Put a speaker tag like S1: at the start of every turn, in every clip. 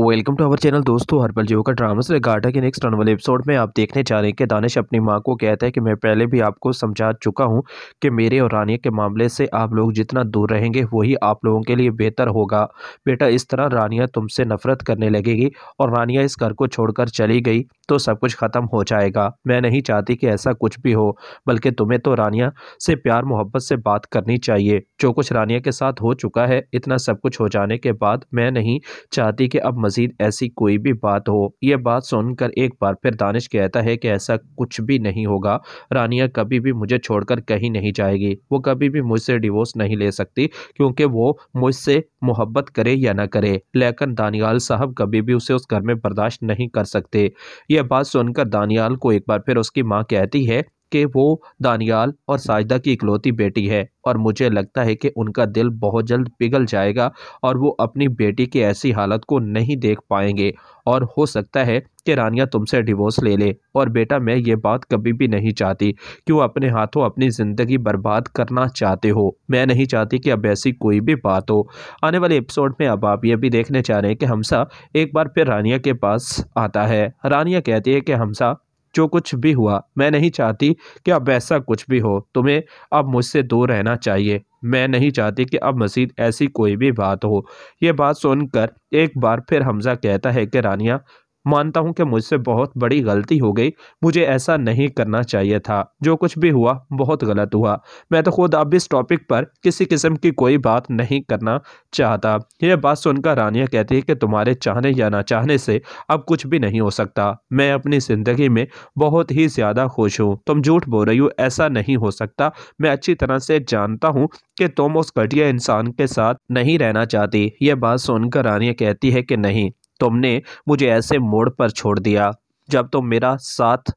S1: welcome to our channel दोस्तों हरपल जीव का ड्रामा से गाटा के नेक्स्ट वाले एपिसोड में आप देखने जा रहे हैं कि दानिश अपनी माँ को कहता है कि मैं पहले भी आपको समझा चुका हूँ कि मेरे और रानिया के मामले से आप लोग जितना दूर रहेंगे वही आप लोगों के लिए बेहतर होगा बेटा इस तरह रानिया तुमसे नफरत करने लगेगी और रानिया इस घर को छोड़कर चली गई तो सब कुछ ख़त्म हो जाएगा मैं नहीं चाहती कि ऐसा कुछ भी हो बल्कि तुम्हें तो रानिया से प्यार मोहब्बत से बात करनी चाहिए जो कुछ रानिया के साथ हो चुका है इतना सब कुछ हो जाने के बाद मैं नहीं चाहती कि अब मज़ीद ऐसी कोई भी बात हो यह बात सुनकर एक बार फिर दानिश कहता है कि ऐसा कुछ भी नहीं होगा रानिया कभी भी मुझे छोड़कर कहीं नहीं जाएगी वो कभी भी मुझसे डिवोर्स नहीं ले सकती क्योंकि वो मुझसे मोहब्बत करे या ना करे लेकिन दानियाल साहब कभी भी उसे उस घर में बर्दाश्त नहीं कर सकते यह बात सुनकर दानियाल को एक बार फिर उसकी माँ कहती है कि वो दानियाल और साजदा की इकलौती बेटी है और मुझे लगता है कि उनका दिल बहुत जल्द पिघल जाएगा और वो अपनी बेटी की ऐसी हालत को नहीं देख पाएंगे और हो सकता है कि रानिया तुमसे डिवोर्स ले ले और बेटा मैं ये बात कभी भी नहीं चाहती क्यों अपने हाथों अपनी ज़िंदगी बर्बाद करना चाहते हो मैं नहीं चाहती कि अब ऐसी कोई भी बात हो आने वाले एपिसोड में अब आप ये भी देखने चाह रहे हैं कि हमसा एक बार फिर रानिया के पास आता है रानिया कहती है कि हमसा जो कुछ भी हुआ मैं नहीं चाहती कि अब ऐसा कुछ भी हो तुम्हें अब मुझसे दूर रहना चाहिए मैं नहीं चाहती कि अब मजीद ऐसी कोई भी बात हो ये बात सुनकर एक बार फिर हमज़ा कहता है कि रानिया मानता हूँ कि मुझसे बहुत बड़ी गलती हो गई मुझे ऐसा नहीं करना चाहिए था जो कुछ भी हुआ बहुत गलत हुआ मैं तो खुद अब इस टॉपिक पर किसी किस्म की कोई बात नहीं करना चाहता यह बात सुनकर रानिया कहती है कि तुम्हारे चाहने या ना चाहने से अब कुछ भी नहीं हो सकता मैं अपनी ज़िंदगी में बहुत ही ज़्यादा खुश हूँ तुम झूठ बोल रही हो ऐसा नहीं हो सकता मैं अच्छी तरह से जानता हूँ कि तुम उस घटिया इंसान के साथ नहीं रहना चाहती यह बात सुनकर रानिया कहती है कि नहीं तुमने मुझे ऐसे मोड़ पर छोड़ दिया जब तुम मेरा साथ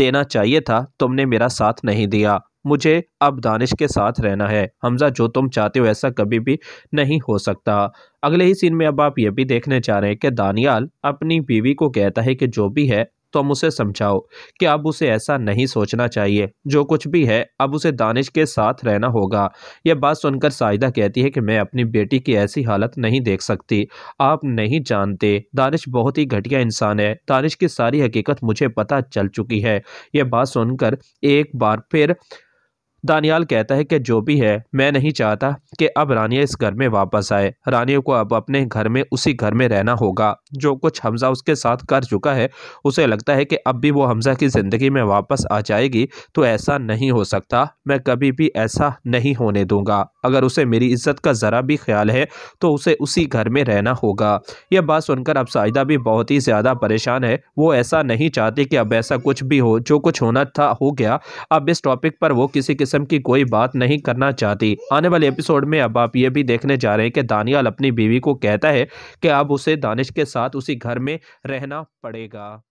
S1: देना चाहिए था तुमने मेरा साथ नहीं दिया मुझे अब दानिश के साथ रहना है हमजा जो तुम चाहते हो ऐसा कभी भी नहीं हो सकता अगले ही सीन में अब आप ये भी देखने जा रहे हैं कि दानियाल अपनी बीवी को कहता है कि जो भी है तुम उसे समझाओ कि अब उसे ऐसा नहीं सोचना चाहिए जो कुछ भी है अब उसे दानिश के साथ रहना होगा यह बात सुनकर साजिदा कहती है कि मैं अपनी बेटी की ऐसी हालत नहीं देख सकती आप नहीं जानते दानिश बहुत ही घटिया इंसान है दानिश की सारी हकीकत मुझे पता चल चुकी है यह बात सुनकर एक बार फिर दानियाल कहता है कि जो भी है मैं नहीं चाहता कि अब रानिया इस घर में वापस आए रानिया को अब अपने घर में उसी घर में रहना होगा जो कुछ हमजा उसके साथ कर चुका है उसे लगता है कि अब भी वो हमजा की ज़िंदगी में वापस आ जाएगी तो ऐसा नहीं हो सकता मैं कभी भी ऐसा नहीं होने दूंगा अगर उसे मेरी इज्जत का ज़रा भी ख्याल है तो उसे उसी घर में रहना होगा यह बात सुनकर अब साहिदा भी बहुत ही ज़्यादा परेशान है वो ऐसा नहीं चाहती कि अब ऐसा कुछ भी हो जो कुछ होना था हो गया अब इस टॉपिक पर वो किसी किसी किस्म की कोई बात नहीं करना चाहती आने वाले एपिसोड में अब आप ये भी देखने जा रहे हैं कि दानियाल अपनी बीवी को कहता है कि अब उसे दानिश के साथ उसी घर में रहना पड़ेगा